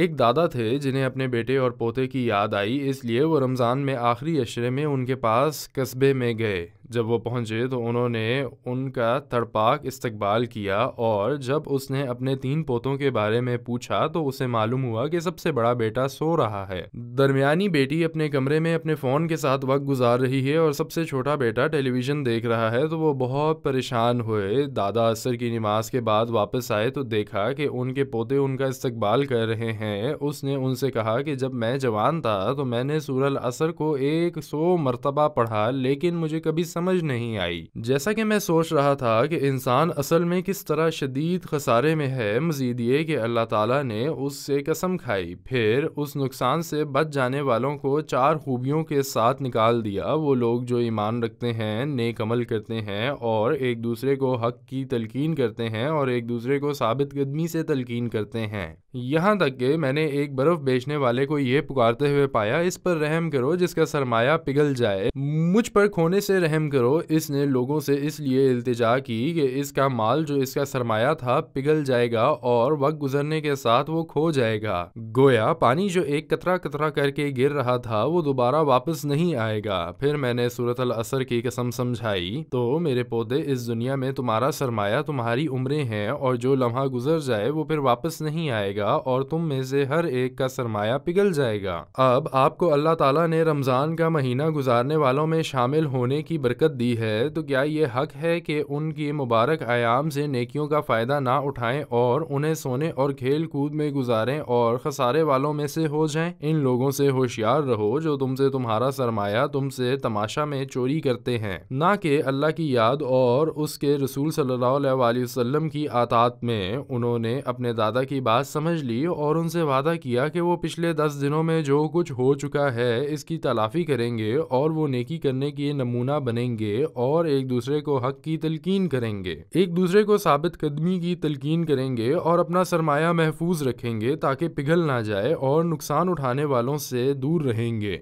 एक दादा थे जिन्हें अपने बेटे और पोते की याद आई इसलिए वो रमज़ान में आखिरी अशरे में उनके पास कस्बे में गए जब वो पहुंचे तो उन्होंने उनका तड़पाक इस्तकबाल किया और जब उसने अपने तीन पोतों के बारे में पूछा तो उसे मालूम हुआ कि सबसे बड़ा बेटा सो रहा है दरमियानी बेटी अपने कमरे में अपने फ़ोन के साथ वक्त गुजार रही है और सबसे छोटा बेटा टेलीविज़न देख रहा है तो वो बहुत परेशान हुए दादा असर की नमाज के बाद वापस आए तो देखा कि उनके पोते उनका इस्तकबाल कर रहे हैं उसने उनसे कहा कि जब मैं जवान था तो मैंने सूरल असर को एक सौ मरतबा पढ़ा लेकिन मुझे कभी समझ नहीं आई जैसा कि मैं सोच रहा था कि इंसान असल में किस तरह शदीद खसारे में है मजीद ये कि अल्लाह ताला ने उससे कसम खाई फिर उस नुकसान से बच जाने वालों को चार खूबियों के साथ निकाल दिया वो लोग जो ईमान रखते हैं नेक अमल करते हैं और एक दूसरे को हक की तलकिन करते हैं और एक दूसरे को साबित कदमी से तलकिन करते हैं यहाँ तक के मैंने एक बर्फ़ बेचने वाले को यह पुकारते हुए पाया इस पर रहम करो जिसका सरमाया पिघल जाए मुझ पर खोने से रहम करो इसने लोगों से इसलिए इल्तजा की कि इसका माल जो इसका सरमाया था पिघल जाएगा और वक्त गुजरने के साथ वो खो जाएगा गोया पानी जो एक कतरा कतरा करके गिर रहा था वो दोबारा वापस नहीं आएगा फिर मैंने सूरत अल असर की कसम समझाई तो मेरे पौधे इस दुनिया में तुम्हारा सरमाया तुम्हारी उम्रें हैं और जो लम्हा गुजर जाए वो फिर वापस नहीं आएगा और तुम में से हर एक का सरमाया पिघल जाएगा अब आपको अल्लाह ताला ने रमज़ान का महीना गुजारने वालों में शामिल होने की बरकत बरकत दी है तो क्या ये हक है कि उनकी मुबारक आयाम से नेकियों का फ़ायदा ना उठाएं और उन्हें सोने और खेल कूद में गुजारें और खसारे वालों में से हो जाएं इन लोगों से होशियार रहो जो तुमसे तुम्हारा सरमाया तुमसे तमाशा में चोरी करते हैं ना कि अल्लाह की याद और उसके रसूल सल्लल्लाहु की आतात में उन्होंने अपने दादा की बात समझ ली और उनसे वादा किया कि वो पिछले दस दिनों में जो कुछ हो चुका है इसकी तलाफी करेंगे और वो नेकी करने के नमूना बने बनेंगे और एक दूसरे को हक की तलकीन करेंगे एक दूसरे को साबित कदमी की तलकीन करेंगे और अपना सरमाया महफूज रखेंगे ताकि पिघल ना जाए और नुकसान उठाने वालों से दूर रहेंगे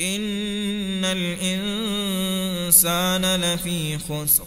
إن الإنسان لفي خسر